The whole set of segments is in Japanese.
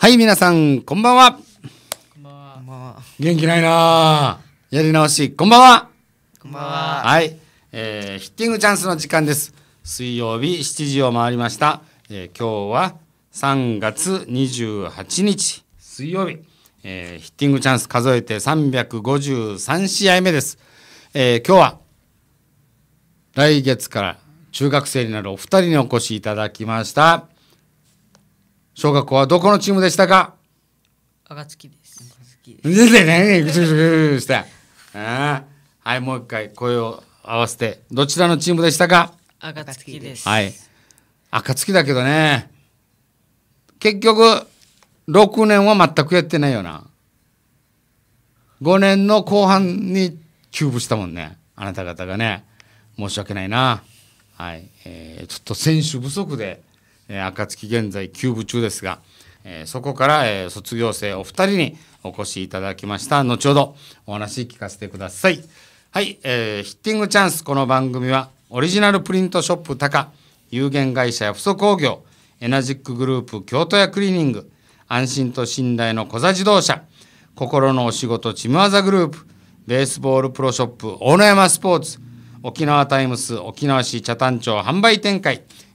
はい、皆さん、こんばんは。こんばんは。元気ないなやり直し、こんばんは。こんばんは。はい、えーヒッティングチャンスの時間です。水曜日7時を回りました。えー今日は3月28日、水曜日、えーヒッティングチャンス数えて353試合目です。えー今日は来月から中学生になるお二人にお越しいただきました。小学校はどこのチームでしたか赤月です。ですね、ぐしぐしぐして。はい、もう一回声を合わせて、どちらのチームでしたか赤月です。はい。月だけどね、結局、6年は全くやってないよな。5年の後半にーブしたもんね。あなた方がね。申し訳ないな。はい。えー、ちょっと選手不足で、えー、暁現在休部中ですが、えー、そこから、えー、卒業生お二人にお越しいただきました後ほどお話聞かせてくださいはい、えー、ヒッティングチャンスこの番組はオリジナルプリントショップタカ有限会社や不足工業エナジックグループ京都屋クリーニング安心と信頼の小座自動車心のお仕事チムワザグループベースボールプロショップ大野山スポーツ沖縄タイムス沖縄市北谷町販売展開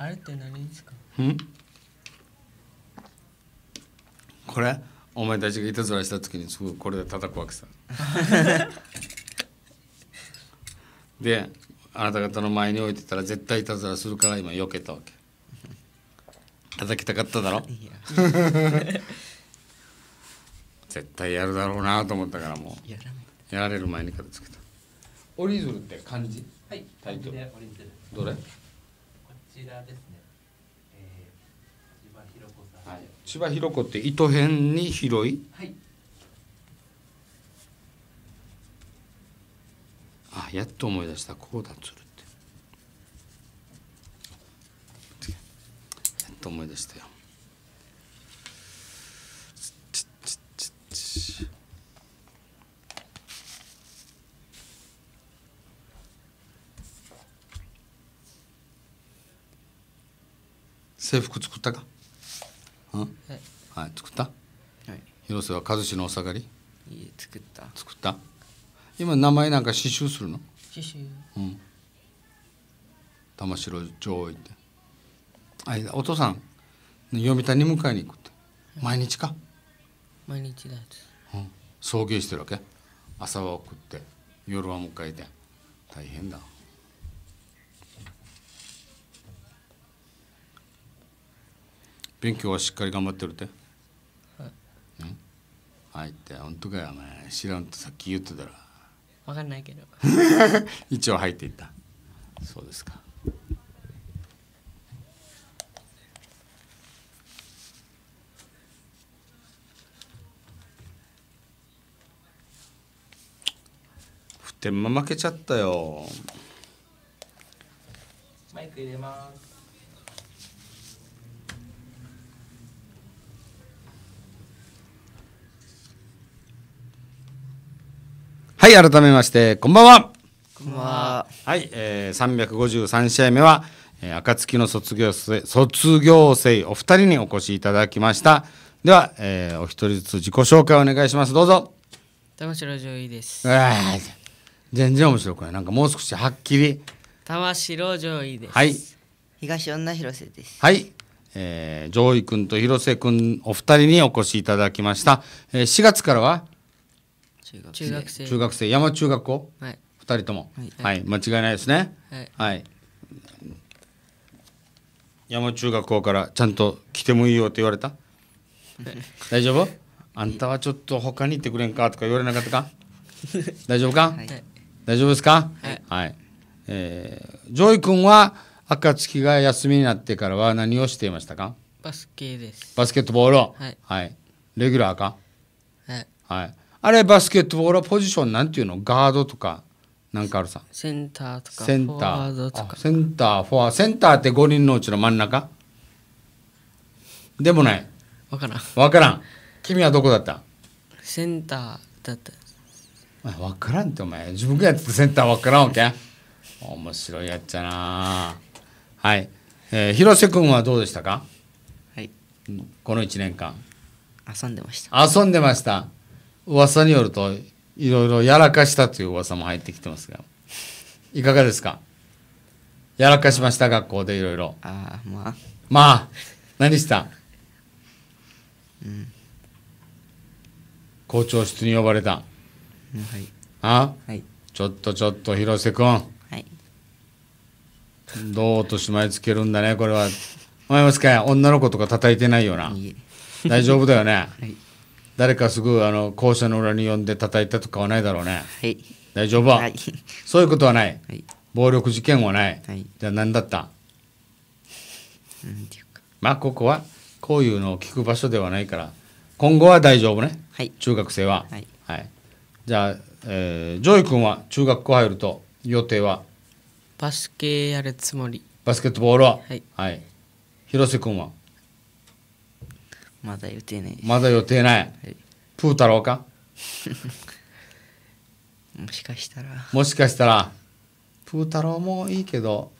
あれって何ですかんこれお前たちがいたずらした時にすぐこれで叩くわけさ であなた方の前に置いてたら絶対いたずらするから今避けたわけ叩きたかっただろ 絶対やるだろうなと思ったからもうやられる前に片付けた「折り鶴」って漢字はいタイトルどれちらですね、えー、千葉ひろ子さん、はい、千葉ひろ子って糸編に広いはいあやっと思い出したこうだつるってやっと思い出したよ制服作ったかうん、はい作ったはい広瀬は和志のお下がりいい作った作った今名前なんか刺繍するの刺繍うん玉城上位ってあいお父さん読谷に迎えに行くって、毎日か毎日だつ、うん、送迎してるわけ朝は送って夜は迎えて大変だ勉強はしっかり頑張ってるって、はい、って本当かよお前知らんとさっき言ってたら分かんないけど 一応入っていったそうですかふてんま負けちゃったよマイク入れますはい、改めまして、こんばんは。こんばんは。はい、えー、353試合目は、えー、暁の卒業生、卒業生お二人にお越しいただきました。では、えー、お一人ずつ自己紹介をお願いします。どうぞ。玉城上位です。全然面白くない。なんかもう少しはっきり。玉城上位です。はい。東女広瀬です。はい。えー、上位君と広瀬君お二人にお越しいただきました。えー、4月からは中学生中学生山中学校、はい、2人とも、はい、はい、間違いないですねはい、山中学校からちゃんと来てもいいよって言われた 大丈夫あんたはちょっと他に行ってくれんかとか言われなかったか 大丈夫か、はい、大丈夫ですかはい、はい、えー、ジョイ君は暁が休みになってからは何をしていましたかバスケですバスケットボールはい、はい、レギュラーかはい、はいあれバスケットボールはポジションなんていうのガードとかなんかあるさセンターとかセンターセンターフォアセンターって5人のうちの真ん中でもない分からん分からん君はどこだったセンターだった分からんってお前自分がやってたセンター分からんわけ面白いやっちゃなはい、えー、広瀬君はどうでしたかはいこの1年間遊んでました遊んでました噂によるといろいろやらかしたという噂も入ってきてますがいかがですかやらかしました学校でいろいろああまあまあ何した、うん、校長室に呼ばれた、うん、はいあ、はい、ちょっとちょっと広瀬君はいどうとしまいつけるんだねこれは思いますか女の子とか叩いてないよな大丈夫だよね、はい誰かすぐあの校舎の裏に呼んで叩いたとかはないだろうね、はい、大丈夫、はい、そういうことはない、はい、暴力事件はない、はい、じゃあ何だったまあここはこういうのを聞く場所ではないから今後は大丈夫ね、はい、中学生は、はいはい、じゃあ、えー、ジョイ君は中学校入ると予定はバスケやるつもりバスケットボールははい、はい、広瀬君はまだ予定ない。まだ予定ない。プー太郎か もしかしたら。もしかしたら、プー太郎もいいけど、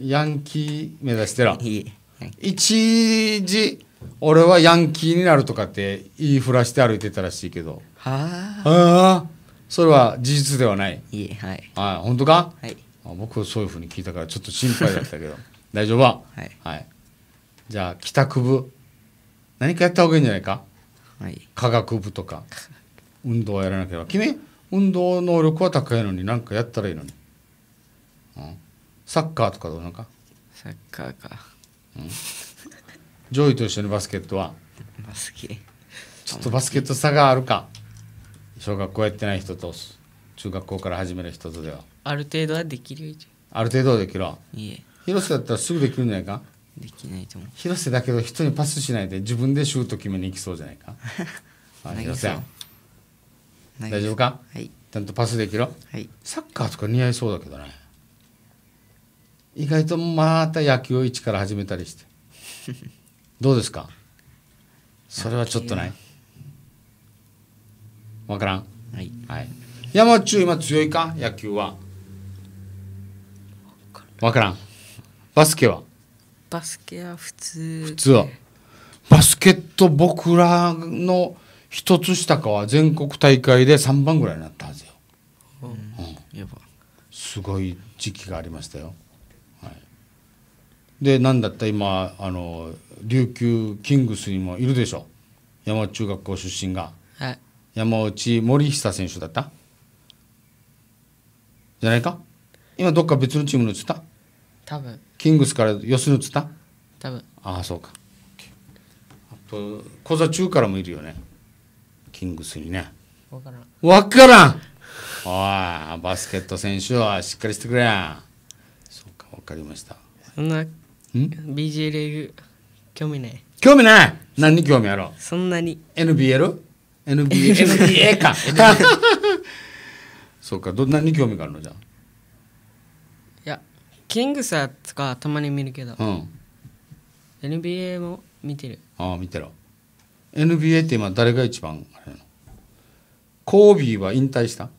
ヤンキー目指してろ。いい。一時、俺はヤンキーになるとかって言いふらして歩いてたらしいけど。はあ。はあ。それは事実ではない。いえ、はい。はい、本当かはい。僕はそういうふうに聞いたからちょっと心配だったけど大丈夫はい、はい、じゃあ帰宅部何かやった方がいいんじゃないか、はい、科学部とか運動をやらなければ君運動能力は高いのに何かやったらいいのに、うん、サッカーとかどうなのかサッカーか、うん、ジョイと一緒にバスケットはバスケちょっとバスケット差があるか小学校やってない人と中学校から始める人とではある程度はできるある程度はできるわ広瀬だったらすぐできるんじゃないかできないと思う広瀬だけど人にパスしないで自分でシュート決めに行きそうじゃないか 広瀬大丈夫か、はい、ちゃんとパスできろ、はい、サッカーとか似合いそうだけどね意外とまた野球を一から始めたりして どうですかそれはちょっとない分からんはい、はい、山中今強いか野球は分からんバスケはバスケは普通普通はバスケット僕らの一つ下かは全国大会で3番ぐらいになったはずよ、うんうん、すごい時期がありましたよ、はい、で何だった今あの琉球キングスにもいるでしょ山中学校出身が、はい、山内森久選手だったじゃないか今どっか別のチームに移った多分キングスから吉野つった多分ああそうかあと小座中からもいるよねキングスにね分からん分からんおいバスケット選手はしっかりしてくれやそうか分かりましたそんな BJ リーグ興味ない興味ない何に興味あろうそんなに NBL? NBA, NBA か そうかどんなに興味があるのじゃあキングスとかたまに見るけど、うん、NBA も見てるああ見てろ NBA って今誰が一番あれのコービーは引退した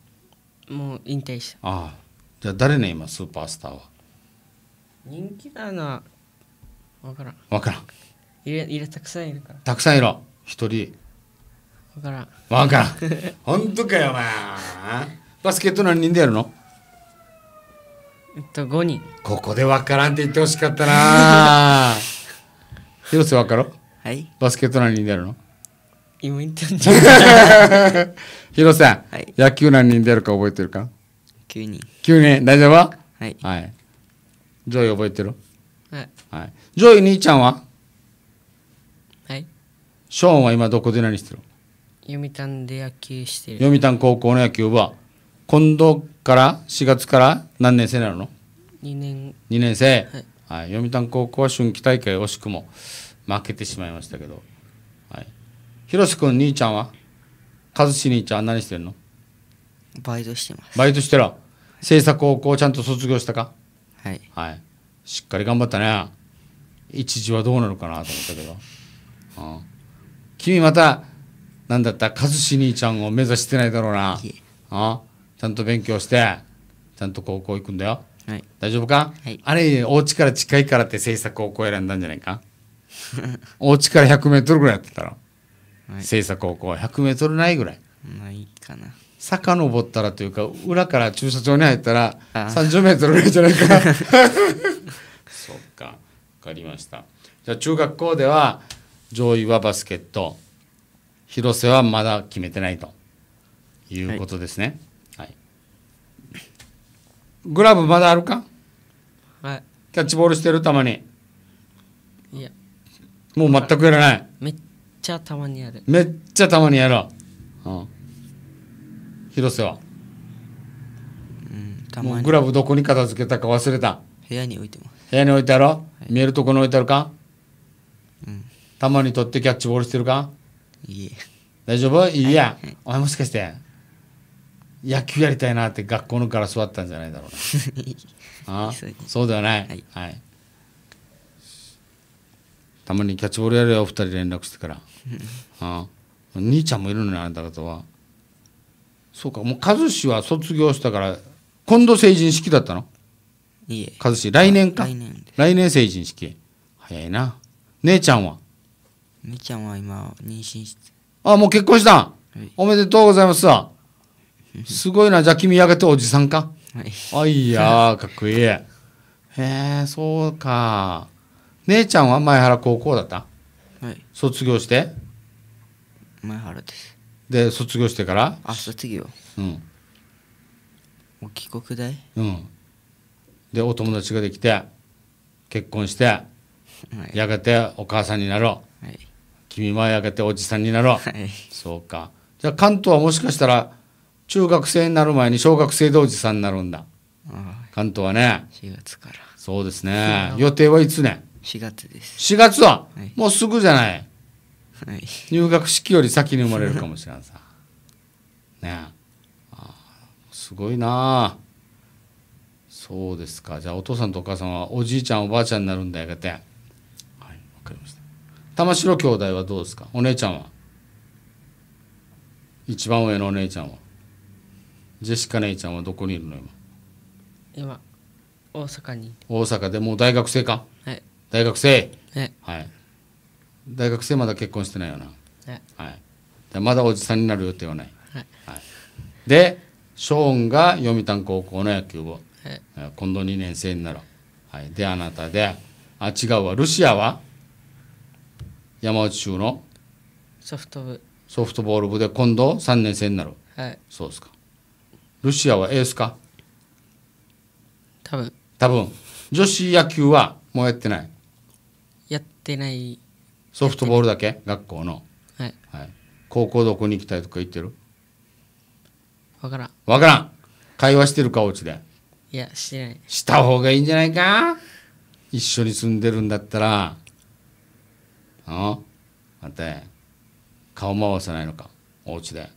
もう引退したああじゃあ誰ね今スーパースターは人気なのは分からん分からんいれいれたくさんいるからたくさんいる一人分からん分からん本当かよお前バスケット何人でやるのえっと5人ここで分からんって言ってほしかったな 広瀬分かろはいバスケット何人出るの今言ったんじゃない 広瀬、はい、野球何人出るか覚えてるか9人9人大丈夫はい、はい、ジョイ覚えてるはい、はい、ジョイ兄ちゃんははいショーンは今どこで何してる読谷で野球してる読谷高校の野球部は今度から4月から何年生なの ?2 年 ,2 年生、はい、はい、読谷高校は春季大会惜しくも負けてしまいましたけど、はい、ひろし君兄ちゃんは和志兄ちゃん何してるのバイトしてますバイトしてる制作高校ちゃんと卒業したかはい、はい、しっかり頑張ったね一時はどうなるかなと思ったけど、うん、君また何だった和志兄ちゃんを目指してないだろうなあちゃんと勉強してちゃんと高校行くんだよ、はい、大丈夫か、はい、あれお家から近いからって政策高校選んだんじゃないかお家 から 100m ぐらいやってたら、はい、を高校 100m ないぐらいないかな登ったらというか裏から駐車場に入ったら30メートルぐらいじゃないか そっか分かりましたじゃあ中学校では上位はバスケット広瀬はまだ決めてないということですね、はいグラブまだあるかはいキャッチボールしてるたまにいやもう全くやらないめっちゃたまにやるめっちゃたまにやる、うん、広瀬はうんたまにグラブどこに片付けたか忘れた部屋に置いてます部屋に置いてやろ、はい、見えるとこに置いてあるかうんたまに取ってキャッチボールしてるかいいえ大丈夫いいや、はいはい、お前もしかして野球やりたいなって学校のから座ったんじゃないだろうな あそうではない、はい、はい、たまにキャッチボールやるよ二人連絡してから あ兄ちゃんもいるのにあなた方はそうかもう和志は卒業したから今度成人式だったのいえ和志来年か来年来年成人式早いな姉ちゃんは姉ちゃんは今妊娠してああもう結婚した、おめでとうございますわすごいな、じゃあ君やがておじさんか。はい、いやかっこいい。へえ、そうか。姉ちゃんは前原高校だったはい。卒業して前原です。で、卒業してからあ、卒業。うん。もう帰国だいうん。で、お友達ができて、結婚して、はい、やがてお母さんになろう。はい。君もやがておじさんになろう。はい。そうか。じゃあ関東はもしかしたら、中学生になる前に小学生同時さんになるんだ。関東はね。4月から。そうですね。予定はいつね ?4 月です。4月は、はい、もうすぐじゃない。はい、入学式より先に生まれるかもしれんさ。ねあすごいなそうですか。じゃあお父さんとお母さんはおじいちゃんおばあちゃんになるんだよがて。はい、わかりました。玉城兄弟はどうですかお姉ちゃんは一番上のお姉ちゃんはジェシカ姉ちゃんはどこにいるの今今大阪に大阪でもう大学生かはい大学生はい、はい、大学生まだ結婚してないよなはいはいでまだおじさんになる予定はない、はいでショーンが読谷高校の野球部、はいえ今度2年生になる、はい、であなたであ違うわルシアは山内中のソフト部ソフトボール部で今度3年生になるはいそうですかロシアはエースか多分多分女子野球はもうやってないやってないソフトボールだけ学校のはい、はい、高校どこに行きたいとか言ってる分からん分からん会話してるかおうちでいやしてないした方がいいんじゃないか一緒に住んでるんだったらあ待って顔回さないのかおうちで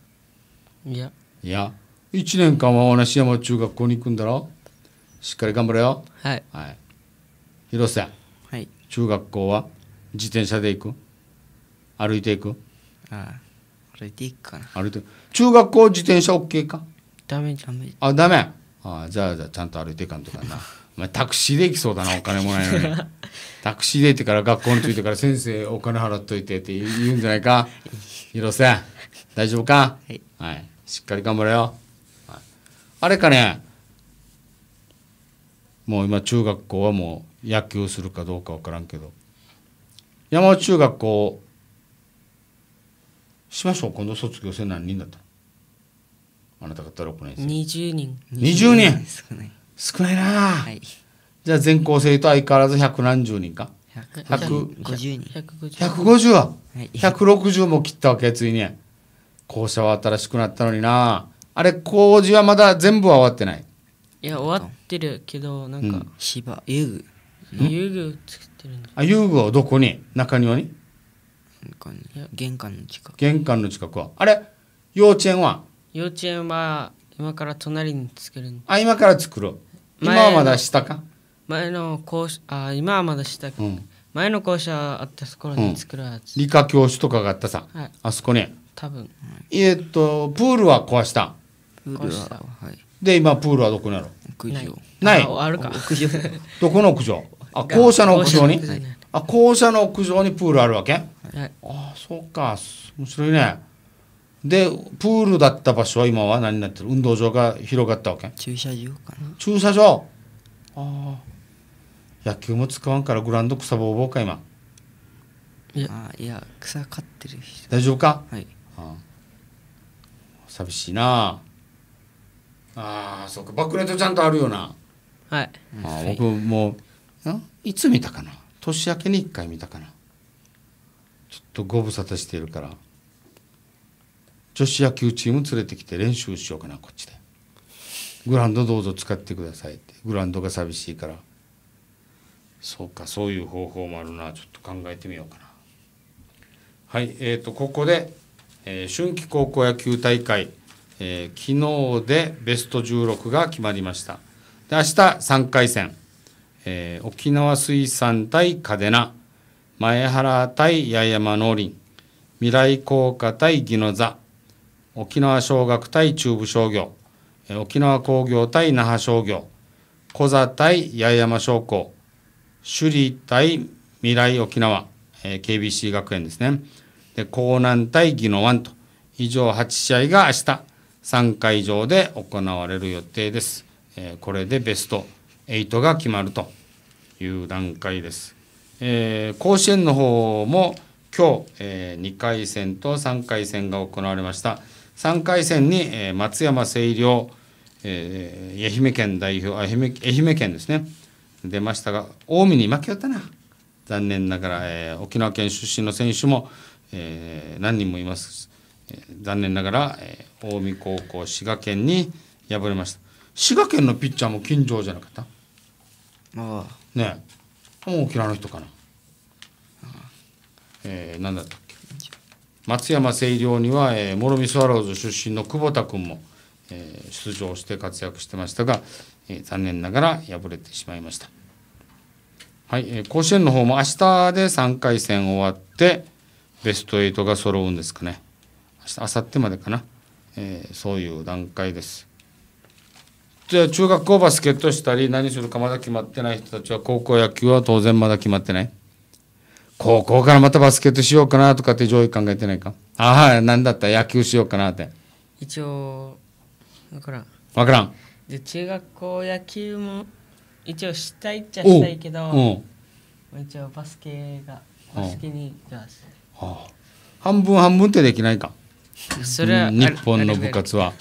いやいや1年間は同じ山中学校に行くんだろしっかり頑張れよはい、はい、広瀬、はい、中学校は自転車で行く歩いていくああ歩いていくかな歩いて中学校自転車 OK かダメダメあダメあじゃあじゃあちゃんと歩いていかんとかなまあ、タクシーで行きそうだなお金もらえないのに タクシーで行ってから学校に着いてから先生お金払っといてって言うんじゃないか 広瀬大丈夫か、はい、はい、しっかり頑張れよあれかねもう今中学校はもう野球するかどうか分からんけど山内中学校しましょう今度卒業生何人だったあなた方6年生20人20人少ない少ないな、はい、じゃあ全校生と相変わらず百何十人か150人150は、はい、160も切ったわけついに校舎は新しくなったのになあれ工事はまだ全部は終わってないいや終わってるけどなんか、うん、芝遊具遊具を作ってるんだあ遊具をどこに中庭に玄関の近く玄関の近くはあれ幼稚園は幼稚園は今から隣に作るあ今から作る今はまだ下か前の校舎あ今はまだ下か、うん、前の校舎あったところに作るやつ、うん、理科教室とかがあったさ、はい、あそこに多分えー、っとプールは壊したプールは、はい、で今プールはどこにある屋上ないあるか屋上 どこの屋上あ校舎の屋上にあ校舎の屋上にプールあるわけ、はい、あそうか面白いねでプールだった場所は今は何になってる運動場が広がったわけ駐車場かな駐車場ああ野球も使わんからグランド草ぼうぼうか今いやあいや草飼ってる人大丈夫かはいああ寂しいなあああそうかバックレトちゃんとあるよなはいあ僕もう、い、つ見たかな年明けに1回見たかなちょっとご無沙汰してるから女子野球チーム連れてきて練習しようかなこっちでグラウンドどうぞ使ってくださいってグラウンドが寂しいからそうかそういう方法もあるなちょっと考えてみようかなはいえーと、とここで、えー、春季高校野球大会えー、昨日でベスト16が決まりましたで明日3回戦、えー、沖縄水産対嘉手納前原対八重山農林未来工科対宜野座沖縄尚学対中部商業、えー、沖縄工業対那覇商業小座対八重山商工首里対未来沖縄、えー、KBC 学園ですねで江南対宜野湾と以上8試合が明日3会場で行われる予定です。えー、これでベスト8が決まるという段階です。えー、甲子園の方も今日、えー、2回戦と3回戦が行われました。3回戦に、えー、松山清涼、えー、愛媛県代表愛媛、愛媛県ですね、出ましたが、近江に負けよったな。残念ながら、えー、沖縄県出身の選手も、えー、何人もいます。残念ながら、え近江高校滋賀県に敗れました滋賀県のピッチャーも金城じゃなかったああねえ沖縄の人かなえー、何だったっけ松山星稜には、えー、諸見スワローズ出身の久保田君も、えー、出場して活躍してましたが、えー、残念ながら敗れてしまいました、はいえー、甲子園の方も明日で3回戦終わってベスト8が揃うんですかね。明後日までかな、えー、そういう段階ですじゃあ中学校バスケットしたり何するかまだ決まってない人たちは高校野球は当然まだ決まってない高校からまたバスケットしようかなとかって上位考えてないかああ何だった野球しようかなって一応分からん分からんで中学校野球も一応したいっちゃしたいけど一応バスケがバスケにじゃあ半分半分ってできないかそれは日本の部活は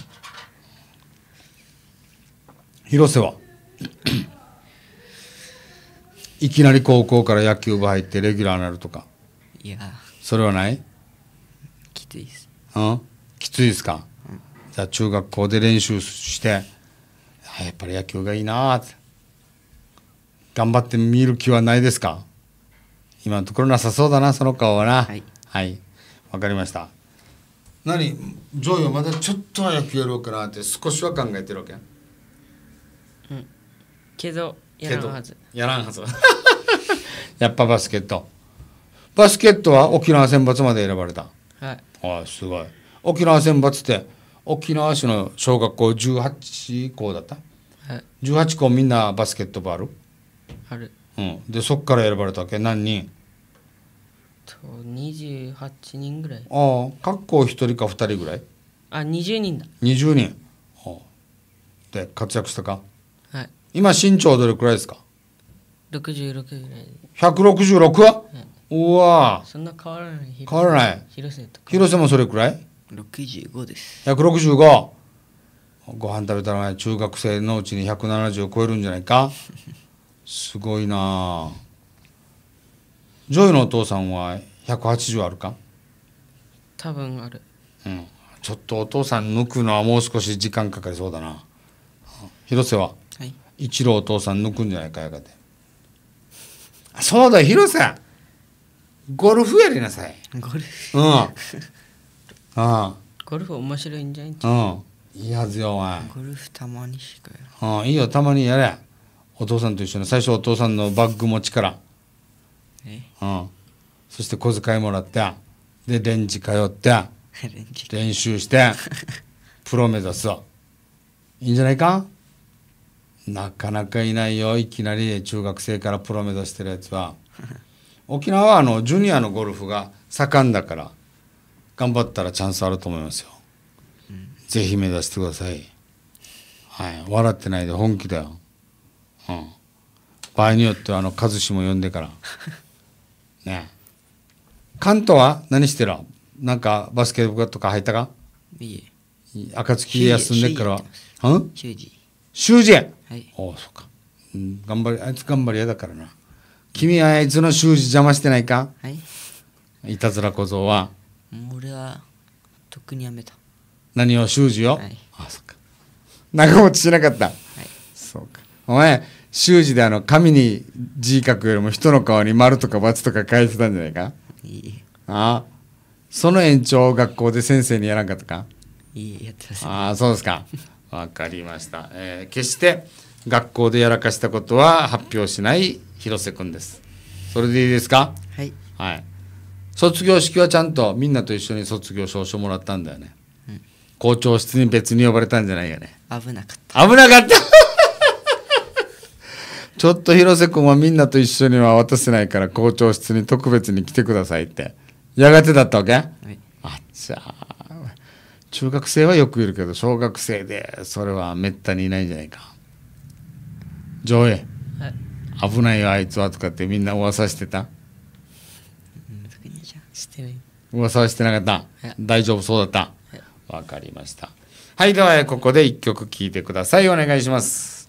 広瀬は いきなり高校から野球部入ってレギュラーになるとかいやそれはないきついですうんきついですか、うん、じゃあ中学校で練習してやっぱり野球がいいなって頑張ってみる気はないですか今のところなさそうだなその顔はなはいわ、はい、かりました何ジョはまだちょっと早くやろうかなって少しは考えてるわけうんけどやらんはずやらんはず やっぱバスケットバスケットは沖縄選抜まで選ばれたはいああすごい沖縄選抜って沖縄市の小学校18校だった、はい、18校みんなバスケット部あるある、うん、でそっから選ばれたわけ何人と28人ぐらいああかっこ1人か2人ぐらいあ20人だ20人で活躍したかはい今身長どれくらいですか66ぐらい 166? は、うん、うわそんな変わらない変わらない広瀬と広瀬もそれくらい65です165ご飯食べたら中学生のうちに170を超えるんじゃないか すごいなあジョイのお父さんは180あるか多分ある、うん、ちょっとお父さん抜くのはもう少し時間かかりそうだな広瀬は、はい、一郎お父さん抜くんじゃないかやがてそうだ広瀬ゴルフやりなさいゴルフうんああ ゴルフ面白いんじゃんうんいいはずよお前ゴルフたまにしかやうんいいよたまにやれお父さんと一緒に最初お父さんのバッグ持ちからうん、そして小遣いもらってでレンジ通って 練習して プロ目指すいいんじゃないかなかなかいないよいきなり中学生からプロ目指してるやつは 沖縄はあのジュニアのゴルフが盛んだから頑張ったらチャンスあると思いますよ、うん、ぜひ目指してくださいはい笑ってないで本気だようん場合によってはあの和志も呼んでからね関東は何してるなんかバスケ部とか入ったかいえ。暁休んでっから。うん修二。修二はい。おそっか。うん、頑張り、あいつ頑張り屋だからな。君はあいつの修二邪魔してないかはい。いたずら小僧は。俺は、とっくにやめた。何を修二よ、はい、あそっか。長持ちしなかった。はい。そうか。お前、習字であの紙に字書くよりも人の顔に丸とか×とか書いてたんじゃないかいいああその延長学校で先生にやらんかったかいいやってまし、ああそうですかわかりました、えー、決して学校でやらかしたことは発表しない広瀬くんですそれでいいですかはい、はい、卒業式はちゃんとみんなと一緒に卒業証書もらったんだよね、うん、校長室に別に呼ばれたんじゃないよね危なかった危なかったちょっと広瀬君はみんなと一緒には渡せないから校長室に特別に来てくださいってやがてだったわけ、はい、あっちゃ中学生はよくいるけど小学生でそれはめったにいないんじゃないか上映、はい、危ないよあいつはとかってみんな噂してた噂はしてなかった、はい、大丈夫そうだったわ、はい、かりましたはいではここで1曲聴いてくださいお願いします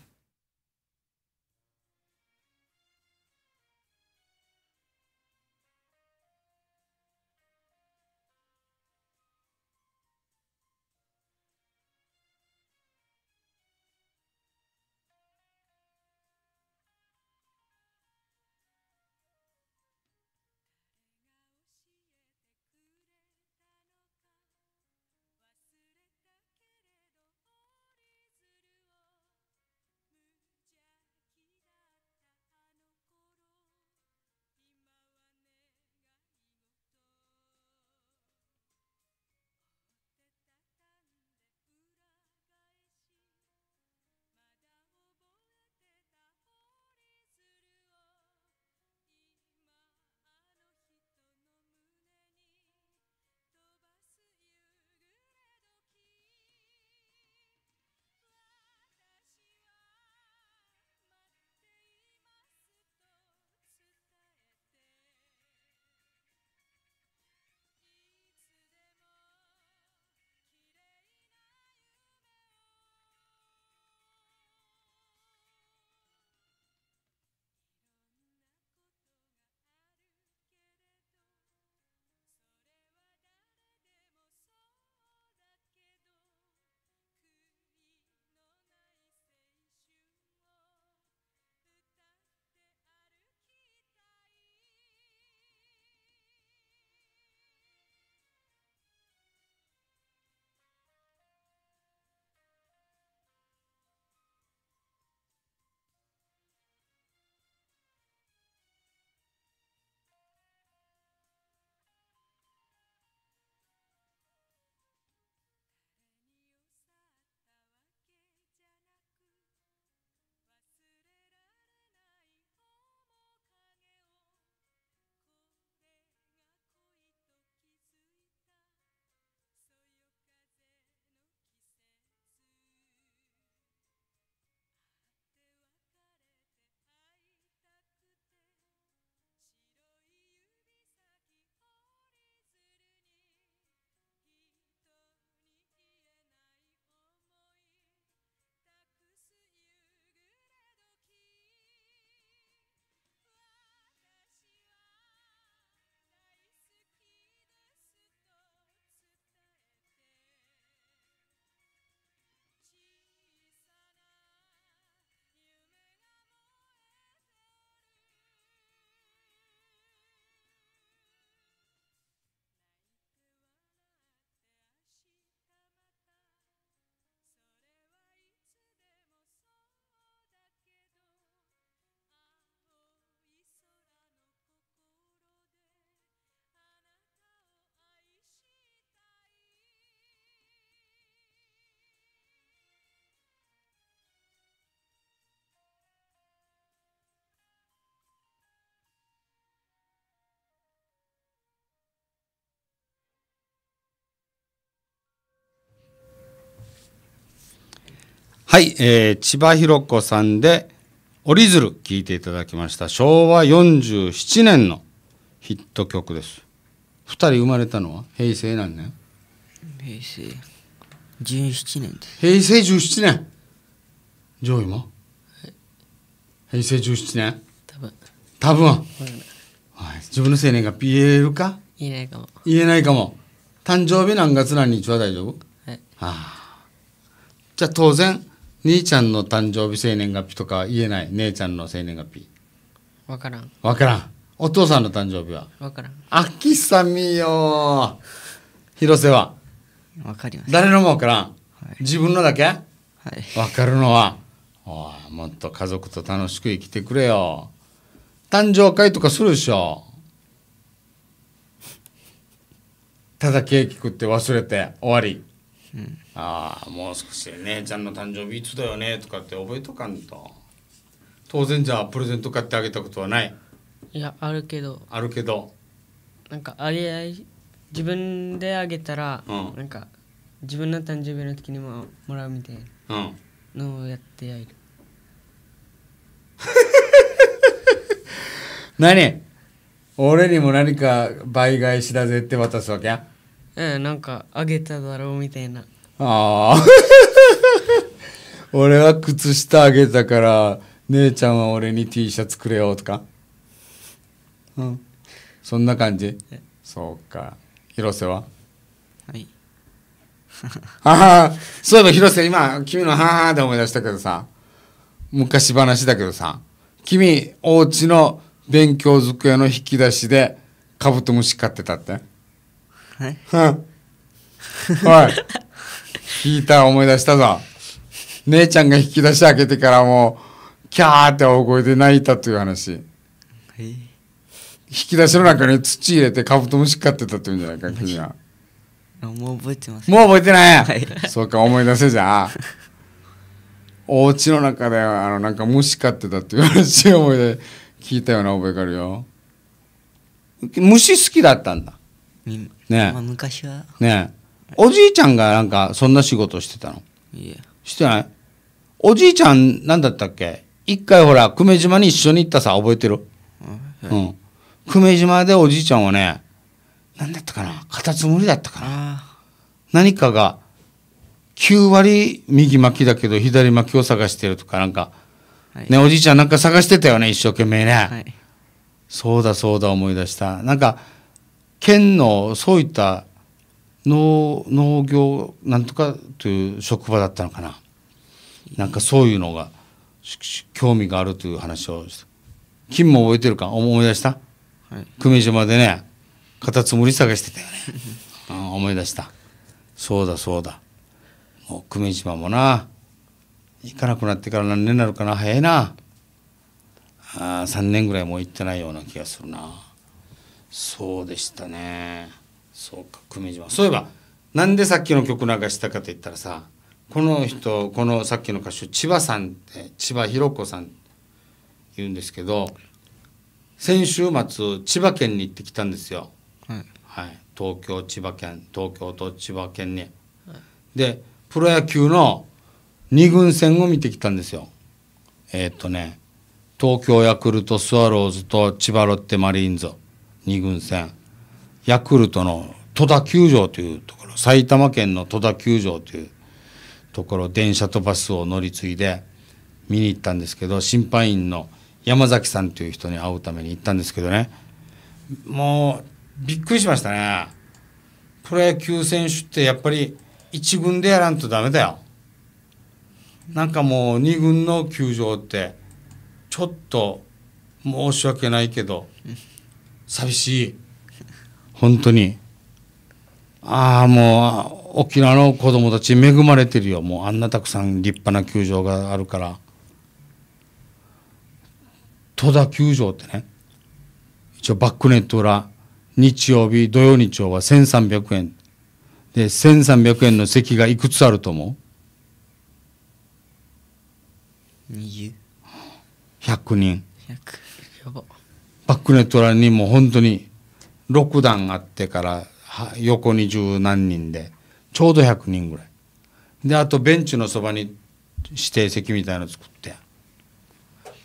はい、えー、千葉弘子さんで折り鶴聴いていただきました昭和47年のヒット曲です2人生まれたのは平成何年平成17年です平成17年上位も平成17年多分多分、はい、自分の生年が言えるか言えないかも言えないかも誕生日何月何日は大丈夫はいああじゃあ当然兄ちゃんの誕生日生年月日とか言えない姉ちゃんの生年月日わからんわからんお父さんの誕生日はわからんあきさみよ広瀬はわかります誰のもわからん、はい、自分のだけわ、はい、かるのはおもっと家族と楽しく生きてくれよ誕生会とかするでしょただケーキ食って忘れて終わりうん、ああもう少しで姉ちゃんの誕生日いつだよねとかって覚えとかんと当然じゃあプレゼント買ってあげたことはないいやあるけどあるけどなんかあれあ自分であげたら、うん、なんか自分の誕生日の時にももらうみたいなのをやってやる、う ん、何俺にも何か倍返しだぜって渡すわけやうんなんかあげただろうみたいなああ 俺は靴下あげたから姉ちゃんは俺に T シャツくれよとかうんそんな感じそうか広瀬ははい ははそういえば広瀬今君の「はは」で思い出したけどさ昔話だけどさ君お家の勉強机の引き出しでカブトムシ飼ってたってはい。おい。聞いた思い出したぞ。姉ちゃんが引き出し開けてからもう、キャーって大声で泣いたという話。はい。引き出しの中に土入れてカブトムシ飼ってたって言うんじゃないか、君は。もう覚えてます、もう覚えてない、はい、そうか、思い出せじゃん。お家の中で、あの、なんか虫飼ってたっていう話を思い出聞いたような覚えがあるよ。虫好きだったんだ。ねまあ、昔はねおじいちゃんがなんかそんな仕事してたのいえしてないおじいちゃんなんだったっけ一回ほら久米島に一緒に行ったさ覚えてる、うん、久米島でおじいちゃんはね何だったかなカタツムリだったかな何かが9割右巻きだけど左巻きを探してるとかなんか、はい、ねおじいちゃんなんか探してたよね一生懸命ね、はい、そうだそうだ思い出したなんか県のそういった農農業なんとかという職場だったのかななんかそういうのが興味があるという話をした金も覚えてるか思い出した、はい、久米島でねカタツムリ探してたよね、うん、思い出したそうだそうだもう久米島もな行かなくなってから何年になるかな早いなあ3年ぐらいもう行ってないような気がするな。そうでしたねそうか久米島そういえばなんでさっきの曲流したかと言ったらさこの人このさっきの歌手千葉さんって千葉弘子さん言うんですけど先週末千葉県に行ってきたんですよ、はい、はい、東京千葉県東京と千葉県に、はい、でプロ野球の2軍戦を見てきたんですよえー、っとね東京ヤクルトスワローズと千葉ロッテマリーンズ2軍戦ヤクルトの戸田球場というところ埼玉県の戸田球場というところ電車とバスを乗り継いで見に行ったんですけど審判員の山崎さんという人に会うために行ったんですけどねもうびっくりしましたねプロ野球選手ってやっぱり1軍でやらんとダメだよなんかもう2軍の球場ってちょっと申し訳ないけど寂しい本当にああもう沖縄の子供たち恵まれてるよもうあんなたくさん立派な球場があるから戸田球場ってね一応バックネット裏日曜日土曜日曜は1300円で1300円の席がいくつあると思う1 0 0人バックネトラにも本当に6段あってから横に十何人でちょうど100人ぐらいであとベンチのそばに指定席みたいの作って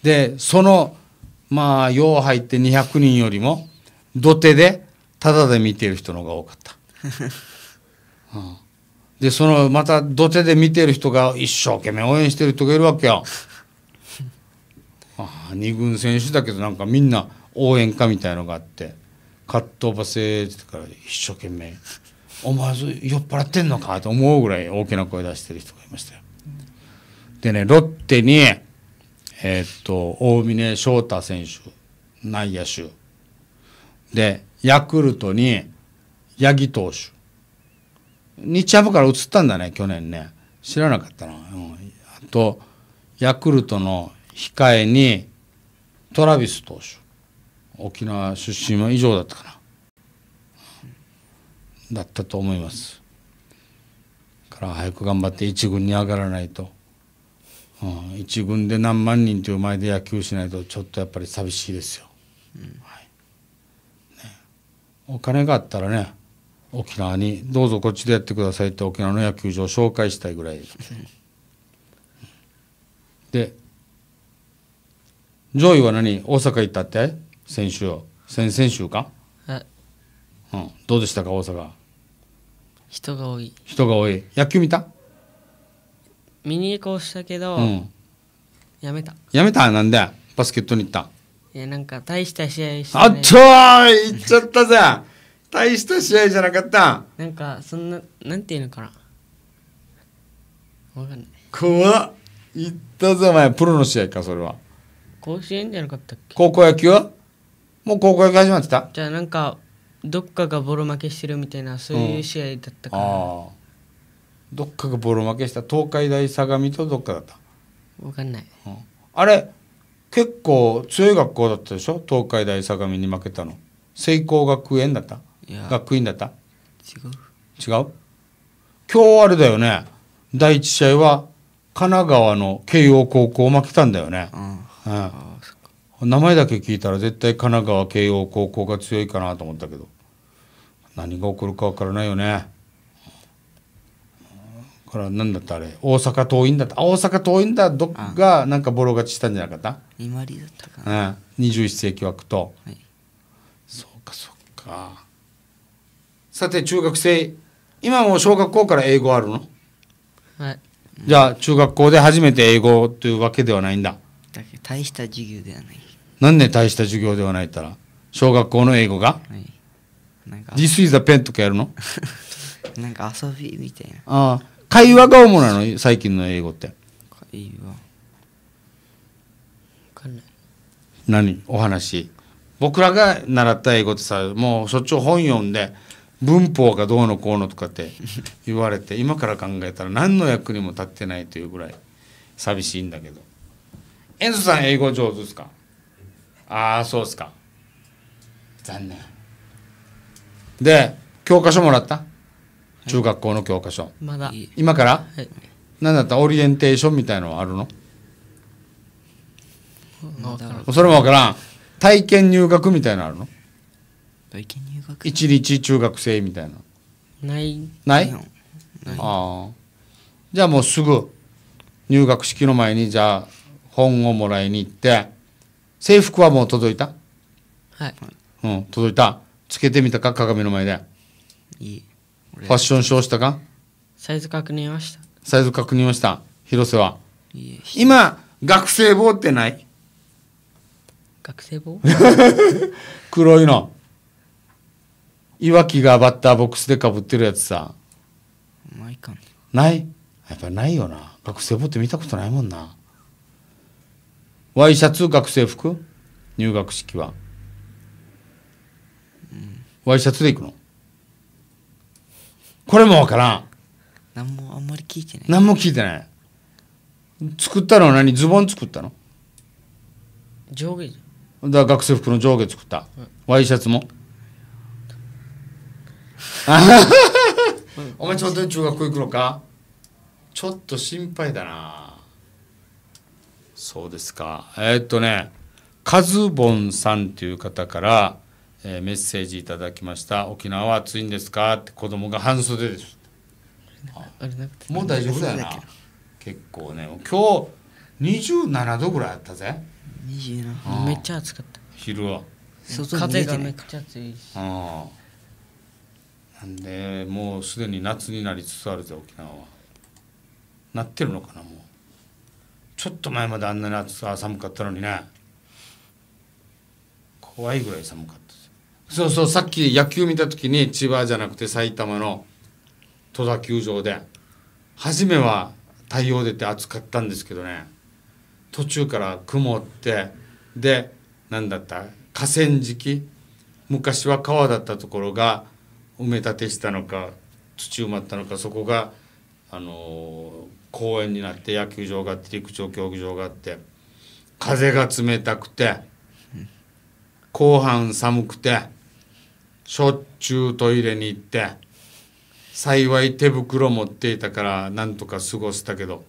でそのまあよう入って200人よりも土手でタダで見てる人のが多かった、うん、でそのまた土手で見てる人が一生懸命応援してる人がいるわけよ ああ2軍選手だけどなんかみんな応援歌みたいのがあって「葛藤トバセ」ってから一生懸命「思わず酔っ払ってんのか?」と思うぐらい大きな声出してる人がいましたよ。でねロッテにえー、っと大峰翔太選手内野手でヤクルトに八木投手日ハムから移ったんだね去年ね知らなかったの、うん、あとヤクルトの控えにトラビス投手沖縄出身は以上だったかなだったと思いますから早く頑張って一軍に上がらないと、うん、一軍で何万人という前で野球しないとちょっとやっぱり寂しいですよ、うんはいね、お金があったらね沖縄にどうぞこっちでやってくださいって沖縄の野球場を紹介したいぐらいです、で上位は何大阪行ったって先週先々週かうんどうでしたか大阪人が多い人が多い野球見た見に行こうしたけど、うんやめたやめたなんでバスケットに行ったいやなんか大した試合して、あっちょー行っちゃったぜ 大した試合じゃなかったなんかそんななんていうのかな分かんない怖っ行ったぞお前プロの試合かそれは甲子園じゃなかったっけ高校野球はもう公開が始まってたじゃあなんかどっかがボロ負けしてるみたいなそういう試合だったから、うん、あどっかがボロ負けした東海大相模とどっかだった分かんない、うん、あれ結構強い学校だったでしょ東海大相模に負けたの聖光学園だった学院だった違う違う今日あれだよね第一試合は神奈川の慶応高校負けたんだよね、うん、うん、あ名前だけ聞いたら絶対神奈川慶応高校が強いかなと思ったけど何が起こるか分からないよね。から何だったあれ大阪桐蔭だった大阪桐蔭だどっがなんかボロ勝ちしたんじゃなかった2割だったかな、うん、21世紀枠と、はい、そうかそうかさて中学生今も小学校から英語あるのはいじゃあ中学校で初めて英語というわけではないんだだけ大した授業ではない何年大した授業ではないったら小学校の英語が、はい、なんか This is a pen とかやるの なんか遊びみたいなああ会話が主なの最近の英語って会話分かんない何お話僕らが習った英語ってさもうそっちを本読んで文法がどうのこうのとかって 言われて今から考えたら何の役にも立ってないというぐらい寂しいんだけど遠藤さん英語上手ですかああそうですか残念で教科書もらった、中学校の教科書まだ今から、はい何だったオリエンテーションみたいのはあるのそれもわからん体験入学みたいのあるの体験入学一日中学生みたいなないないああじゃあもうすぐ入学式の前にじゃあ本をもらいに行って制服はもう届いたはい。うん、届いた。つけてみたか鏡の前で。いい。ファッションショーしたかサイズ確認はした。サイズ確認をした。広瀬は。いいえ。今、学生帽ってない学生帽 黒いの。いわきがバッターボックスでかぶってるやつさ。ないかないやっぱないよな。学生帽って見たことないもんな。ワイシャツ学生服入学式は、うん、ワイシャツで行くのこれもわからん何もあんまり聞いてない何も聞いてない作ったのは何ズボン作ったの上下じゃだ学生服の上下作った、ワイシャツも お前ちょっと中学校行くのかちょっと心配だなそうですかえー、っとねカズボンさんという方から、えー、メッセージいただきました「沖縄は暑いんですか?」って子供が半袖です。もう大丈夫だよな結構ね今日27度ぐらいあったぜめっちゃ暑かった昼は風がめっちゃ暑いしなんでもうすでに夏になりつつあるぜ沖縄はなってるのかなもうちょっと前まであんなに暑さ寒かったのにね怖いぐらい寒かったですそうそうさっき野球見た時に千葉じゃなくて埼玉の戸田球場で初めは太陽出て暑かったんですけどね途中から曇ってで何だった河川敷昔は川だったところが埋め立てしたのか土埋まったのかそこがあのー公園になって野球場があって陸上競技場があって風が冷たくて後半寒くてしょっちゅうトイレに行って幸い手袋持っていたからなんとか過ごせたけど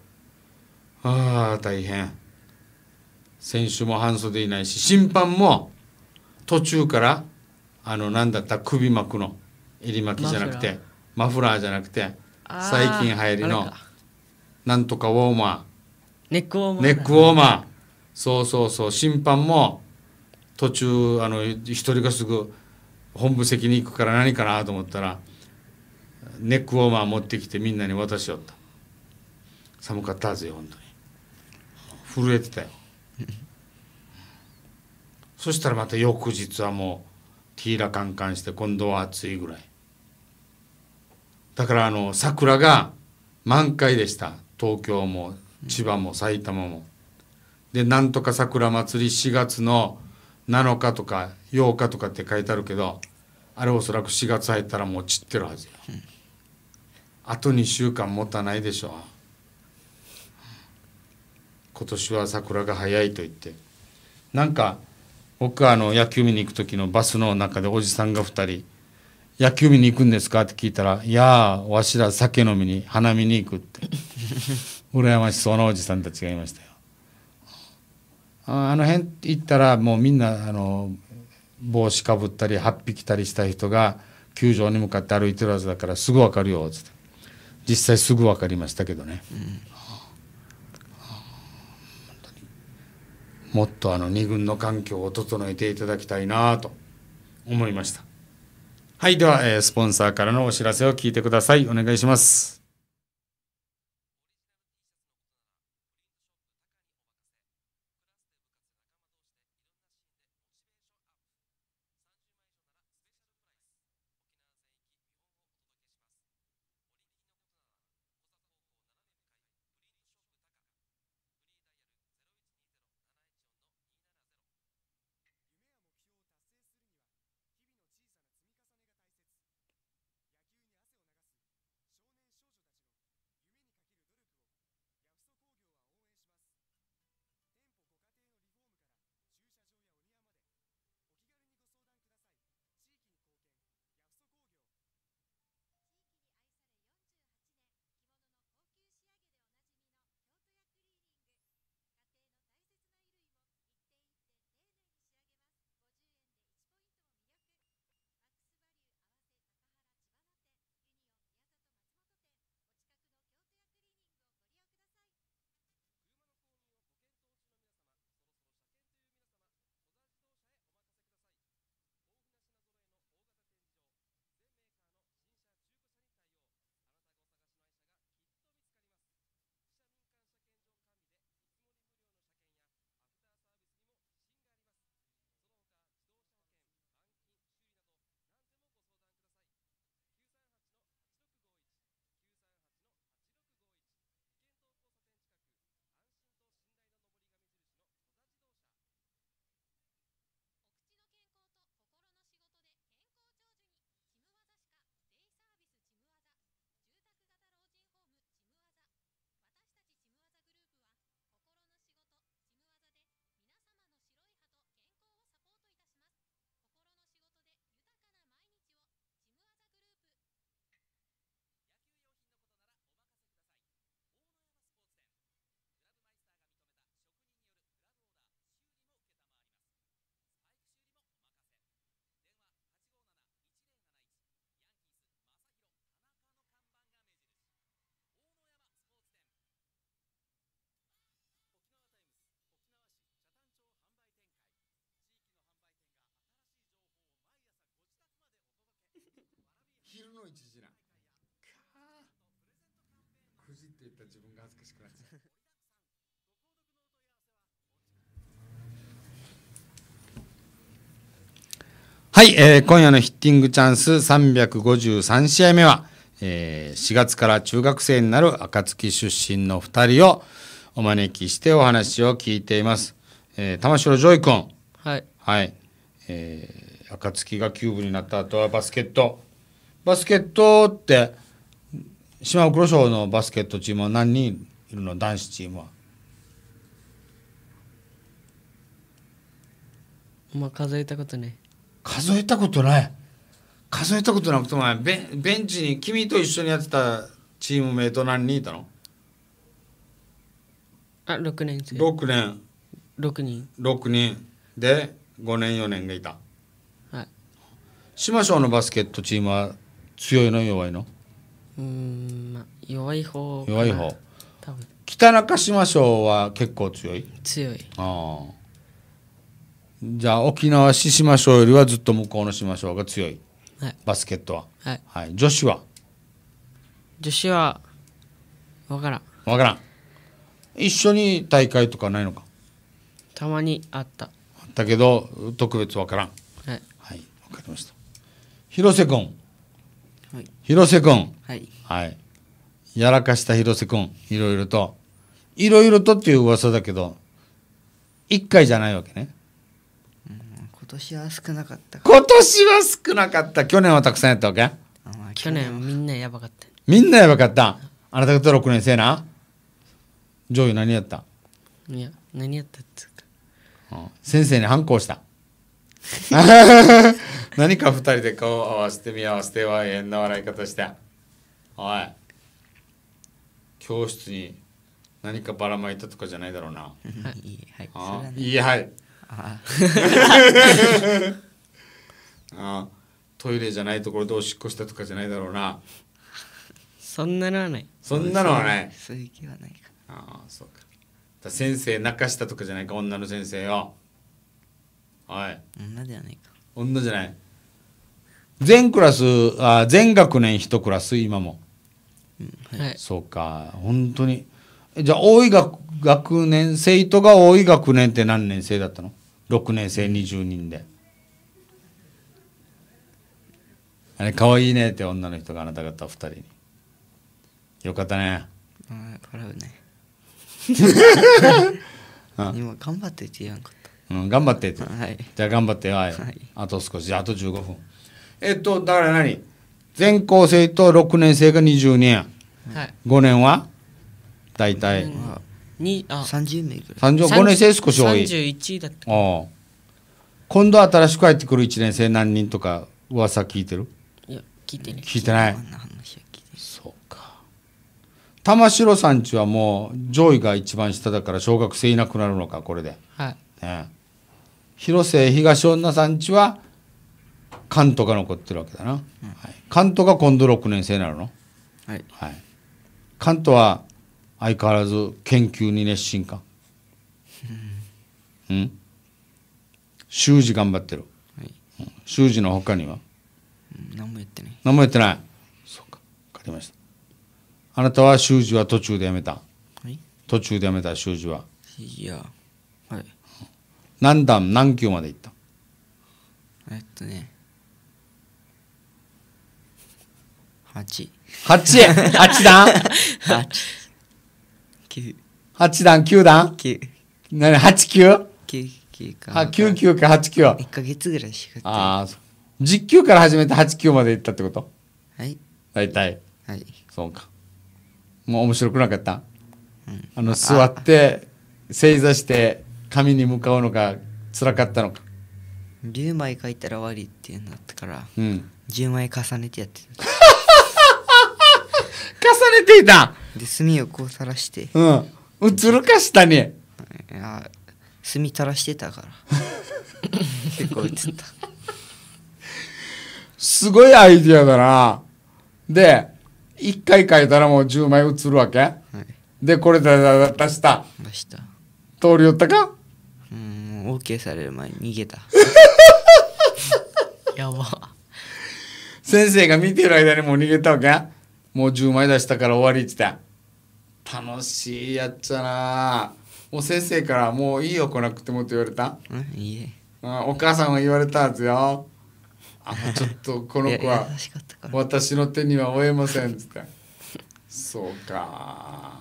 ああ大変選手も半袖いないし審判も途中からあの何だった首巻くの襟巻きじゃなくてマフラーじゃなくて最近流行りの。なんとかウォーマーネックウォーマー、ネックウォーマーそうそうそう審判も途中あの一人がすぐ本部席に行くから何かなと思ったらネックウォーマー持ってきてみんなに渡しよった寒かったぜ本当に震えてたよそしたらまた翌日はもうティーラカンカンして今度は暑いぐらいだからあの桜が満開でした東京も千葉も埼玉もでなんとか桜祭り4月の7日とか8日とかって書いてあるけどあれおそらく4月入ったらもう散ってるはずよ、うん、あと2週間もたないでしょ今年は桜が早いと言ってなんか僕あの野球見に行く時のバスの中でおじさんが2人「野球見に行くんですか?」って聞いたら「いやーわしら酒飲みに花見に行く」って。羨ましそうなおじさんたちがいましたよあの辺行ったらもうみんなあの帽子かぶったり8匹たりした人が球場に向かって歩いてるはずだからすぐ分かるよっつって実際すぐ分かりましたけどね、うん、もっとあの2軍の環境を整えていただきたいなと思いましたはいでは、えー、スポンサーからのお知らせを聞いてくださいお願いしまするの一時なんかくじって言った自分が恥ずかしくなっちゃうはい、えー、今夜のヒッティングチャンス353試合目は、えー、4月から中学生になる暁出身の2人をお招きしてお話を聞いています。えー、玉城ジョイ君。はい。はい。えー、暁がキューブになった後はバスケット。バスケットって島袋賞のバスケットチームは何人いるの男子チームは。まあ数えたことない数えたことない数えたことなくてもないベベンチに君と一緒にやってたチームメイト何人いたのあ6年6年6人6人で5年4年がいたはい島省のバスケットチームは強いの弱いのうんまあ弱い方弱い方多分北中島省は結構強い強いああじゃあ沖縄志島省よりはずっと向こうの島省が強い、はい、バスケットは、はい、はい、女子は女子は分からん分からん一緒に大会とかないのかたまにあったあったけど特別分からんはい、はい、分かりました広瀬君はい、広瀬君、はい、はい、やらかした広瀬君いろいろといろいろとっていう噂だけど1回じゃないわけね今年は少なかった今年は少なかった去年はたくさんやったわけ、去年はみんなやばかったみんなやばかったあなた方6年生な上位何やったいや何やったっつうか、先生に反抗した 何か二人で顔を合わせて見合わせては変な笑い方しておい教室に何かばらまいたとかじゃないだろうないいはいあ、ね、いいはいあ トイレじゃないところでおしっこしたとかじゃないだろうなそんなのはないそんなのはないそういう気はないかああそうか先生泣かしたとかじゃないか女の先生よおい女ではないか女じゃない全クラスあ全学年一クラス今も、はい、そうか本当にじゃあ多い学学年生徒が多い学年って何年生だったの ?6 年生20人で。あれ可愛いねって女の人があなた方2人に。よかったね。うん、笑うね。今頑張ってって言わんかった。うん、頑張ってって。はい、じゃあ頑張って、はい、はい、あと少し、あと15分。えっと、だから何全校生と6年生が20人。はい、5年は大体。にあ30名ぐらい。5年生少し多い。31だった。お今度新しく入ってくる1年生何人とか噂聞いてるいや聞いてない聞いてないんな話聞いてそうか玉城さんちはもう上位が一番下だから小学生いなくなるのかこれではいね広瀬東女さんちは関東が残ってるわけだな、はい、カンが今度6年生になるのはい、はい、関東は相変わらず研究に熱心かうん、習字頑張ってる、はい、うん、習字のほかには、何もやってない何もやってないそうか分かりましたあなたは習字は途中でやめた、はい、途中でやめた習字はいやはい何段何級までいったえっとね八。八八段八。九。八段九段九。何八九九九か。あ、九九か八九。一ヶ月ぐらいしか。ああ、そう。から始めて八九まで行ったってことはい。大体。はい。そうか。もう面白くなかった、うん、あの、座って、正座して、紙に向かうのがらかったのか。10枚書いたら終わりっていうのだったから、うん、10枚重ねてやってた。されていたで炭をこうさらしてうんうつるかしたねいや炭たらしてたから結構映ったすごいアイディアだなで1回書いたらもう10枚映るわけ、はい、でこれだだだ出した出した通り寄ったかうん OK される前に逃げた やば先生が見てる間にもう逃げたわけもう10枚出したから終わり」っつって楽しいやっちゃなもう先生から「もういいよ来なくても」って言われたうんいいえ、お母さんは言われたんですよあちょっとこの子は 私の手には負えませんっつってそうか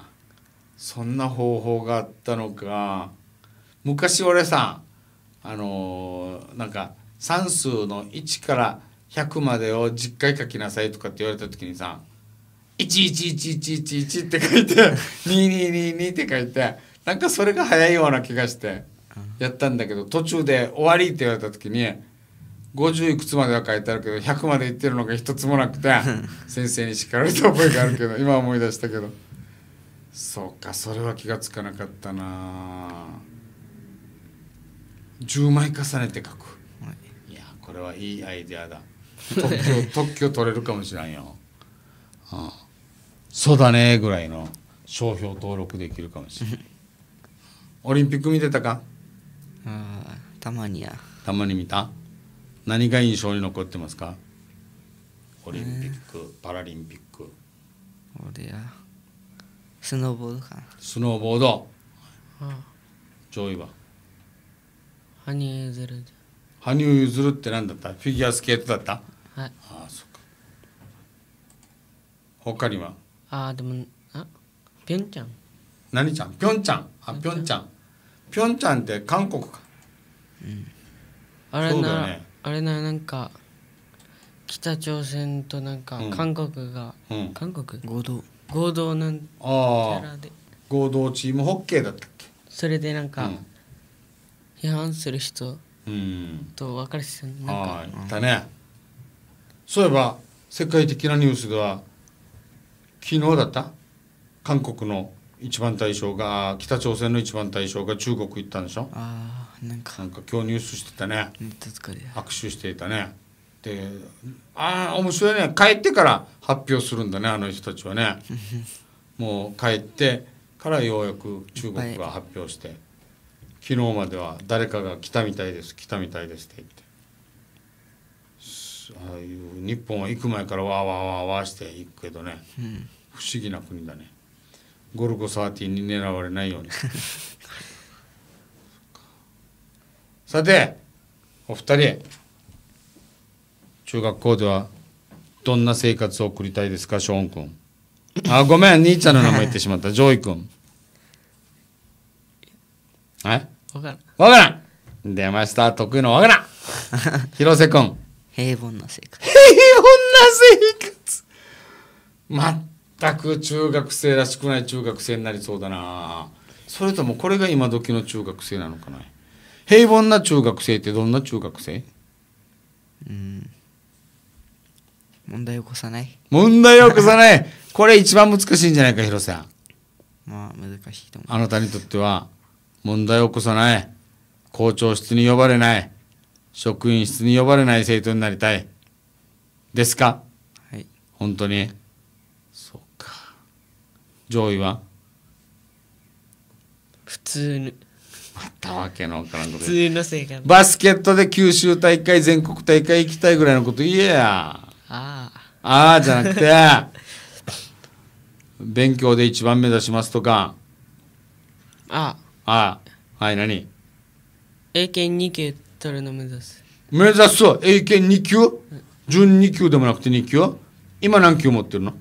そんな方法があったのか昔俺さあのー、なんか算数の1から100までを10回書きなさいとかって言われた時にさ11111って書いて2222って書いてなんかそれが早いような気がしてやったんだけど途中で「終わり」って言われた時に50いくつまでは書いてあるけど100までいってるのが一つもなくて 先生に叱られた覚えがあるけど今思い出したけどそうかそれは気が付かなかったな10枚重ねて書くいやこれはいいアイデアだ特許特許取れるかもしれんよ。ああそうだねぐらいの商標登録できるかもしれないオリンピック見てたかあたまにやたまに見た何が印象に残ってますかオリンピック、えー、パラリンピック俺やスノーボードかなスノーボード、はあ、上位は羽生結弦羽生結弦って何だったフィギュアスケートだったはいああそっか他にはあでもあピョンチャン何ちゃんピョンチャンあピョンチャンピョンチャンって韓国か、うん、あれな、ね、あれななんか北朝鮮となんか韓国が、うん、韓国合同合同なんあ合同チームホッケーだったっけそれでなんか、批判する人と別れてたなんか、あいたねそういえば世界的なニュースが昨日だった韓国の一番大将が北朝鮮の一番大将が中国行ったんでしょあなんかなんか今日ニュースしてたね握手していたねでああ面白いね帰ってから発表するんだねあの人たちはねもう帰ってからようやく中国が発表して昨日までは誰かが来たみたいです来たみたいですって言って。ああいう日本は行く前からわーわーわーわーして行くけどね、うん、不思議な国だねゴルゴ13に狙われないように さてお二人中学校ではどんな生活を送りたいですかショーン君あごめん兄ちゃんの名前言ってしまったジョイ君え分からん分からん出ました得意の分からん 広瀬君平凡な生活平凡な生活全く中学生らしくない中学生になりそうだなそれともこれが今時の中学生なのかな平凡な中学生ってどんな中学生うん問題を起こさない問題を起こさないこれ一番難しいんじゃないかヒロさんまあ難しいと思うあなたにとっては問題を起こさない校長室に呼ばれない職員室に呼ばれない生徒になりたいですかはい本当にそうか上位は普通のまたわけのわからんこと普通の生活バスケットで九州大会全国大会行きたいぐらいのこと言えやああああじゃなくて 勉強で一番目指しますとかああああはい何英検2級トルの目指す目指すう英検2級準2級でもなくて2級今何級持ってるの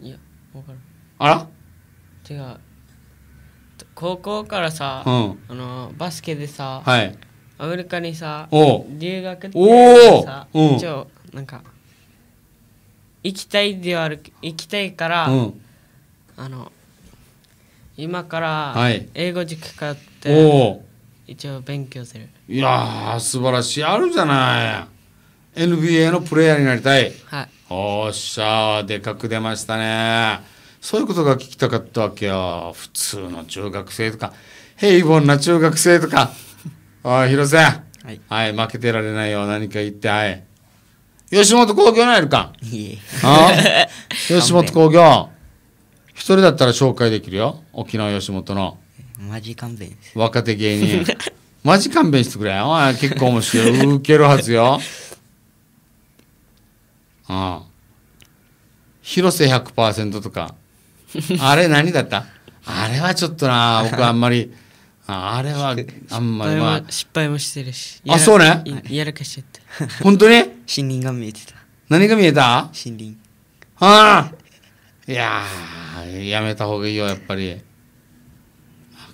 いや分からんあら違う高校からさ、うん、あのバスケでさ、はい、アメリカにさお留学ってさ一応、なんか行きたいではある行きたいから、うん、あの今から英語塾通って、一応勉強する。はいいやー素晴らしいあるじゃない NBA のプレイヤーになりたい、はい、おっしゃでかく出ましたねそういうことが聞きたかったわけよ普通の中学生とか平凡な中学生とかおい広瀬、はい、はい、負けてられないよ何か言ってはい吉本興業なやるかい 吉本興業一人だったら紹介できるよ沖縄吉本のマジ勘弁です若手芸人 マジ勘弁してくれよ。結構面白い。受けるはずよ。ああ。広瀬100%とか。あれ何だったあれはちょっとな、僕あんまり。あれはあんまり、まあ、失敗もしてるし。あ、そうね。やらかしちゃった。本当に森林が見えてた。何が見えた森林。ああ。いややめた方がいいよ、やっぱり。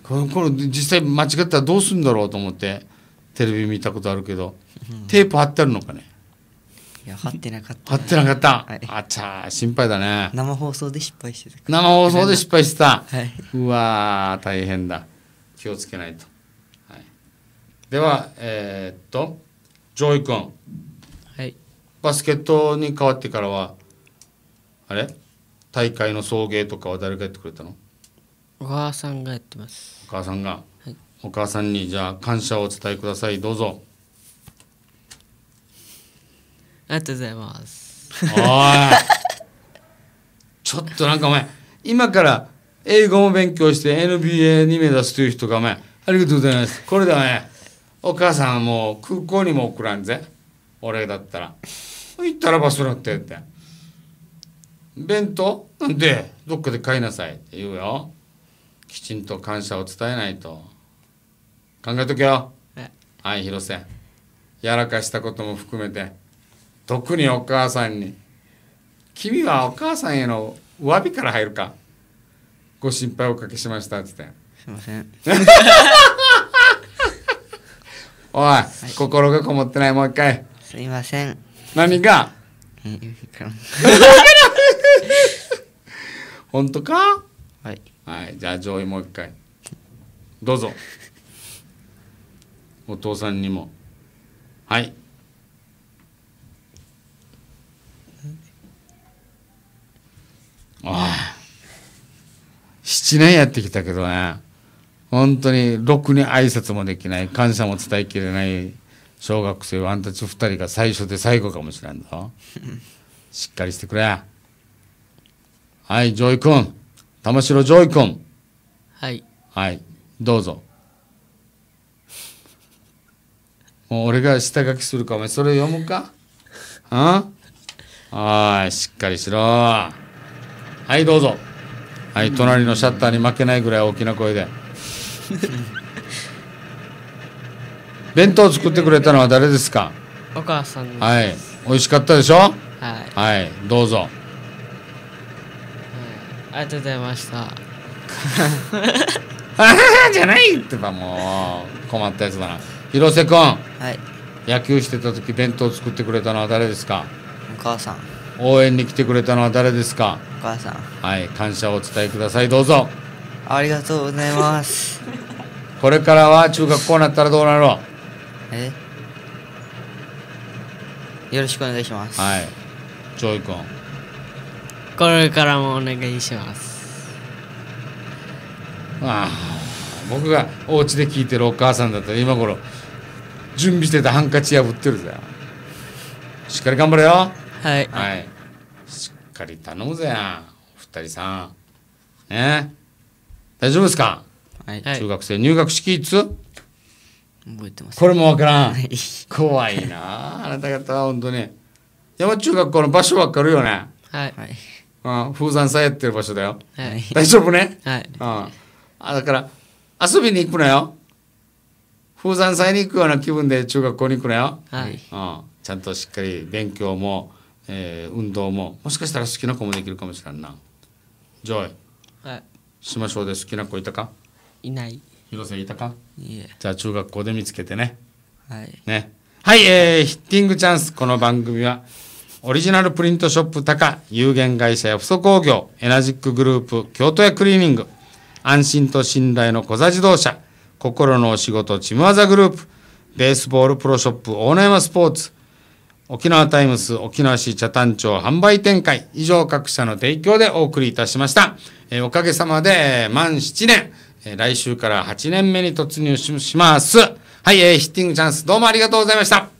この頃実際間違ったらどうするんだろうと思ってテレビ見たことあるけど、テープ貼ってあるのかねいや貼ってなかった、ね、貼ってなかった、はい、あちゃ心配だね生放送で失敗してた生放送で失敗してた、はい、うわ大変だ気をつけないと、はい、ではえー、っと上位君はいバスケットに変わってからはあれ大会の送迎とかは誰がやってくれたのお母さんがやってますお母さんが、はい、お母さんにじゃあ感謝をお伝えくださいどうぞありがとうございますいちょっとなんかお前今から英語も勉強して NBA に目指すという人がお前ありがとうございますこれではねお母さんはもう空港にも送らんぜ俺だったら行ったらバスらってって弁当なんでどっかで買いなさいって言うよきちんと感謝を伝えないと考えとけよはい広瀬やらかしたことも含めて特にお母さんに君はお母さんへの詫びから入るかご心配おかけしましたっつってすいません おい、はい、心がこもってないもう一回すいません何が 本当かはいはいじゃあ上位もう一回どうぞ お父さんにもはいああ7年やってきたけどね本当にろくに挨拶もできない感謝も伝えきれない小学生はあんたち2人が最初で最後かもしれんぞ しっかりしてくれはい上位君玉城ジョイ君。はい。はい。どうぞ。もう俺が下書きするか、お前それ読むかうんはい、しっかりしろ。はい、どうぞ。はい、隣のシャッターに負けないぐらい大きな声で。弁当作ってくれたのは誰ですかお母さんです。はい、美味しかったでしょはい。はい、どうぞ。ありがとうございましたああ じゃないってばもう困ったやつだな広瀬君はい野球してた時弁当作ってくれたのは誰ですかお母さん応援に来てくれたのは誰ですかお母さんはい感謝をお伝えくださいどうぞありがとうございます これからは中学校になったらどうなるの。えよろしくお願いしますはいジョイ君これからもお願いしますああ僕がお家で聞いてるお母さんだったら今頃準備してたハンカチ破ってるぜしっかり頑張れよはい、はい、しっかり頼むぜ二人さんね大丈夫ですか、はい、中学生入学式いつ覚えてます、これもわからん怖いなあなた方は本当に山中学校の場所わかるよねはい。はいうん、風山さえやってる場所だよ。はい、大丈夫ね、はいうん、あだから遊びに行くなよ。風山さえに行くような気分で中学校に行くなよ。はい、うん、ちゃんとしっかり勉強も、えー、運動ももしかしたら好きな子もできるかもしれんな。ジョイ。はい、しましょうで好きな子いたかいない。広瀬いたかいえ。じゃあ中学校で見つけてね。はい。ね。はい、えー、ヒッティングチャンス。この番組はオリジナルプリントショップ高、有限会社や不足工業、エナジックグループ、京都屋クリーニング、安心と信頼の小座自動車、心のお仕事、チムワザグループ、ベースボールプロショップ、大野山スポーツ、沖縄タイムス、沖縄市茶谷町販売展開、以上各社の提供でお送りいたしました。えー、おかげさまで、えー、満7年、えー、来週から8年目に突入します。はい、えー、ヒッティングチャンス、どうもありがとうございました。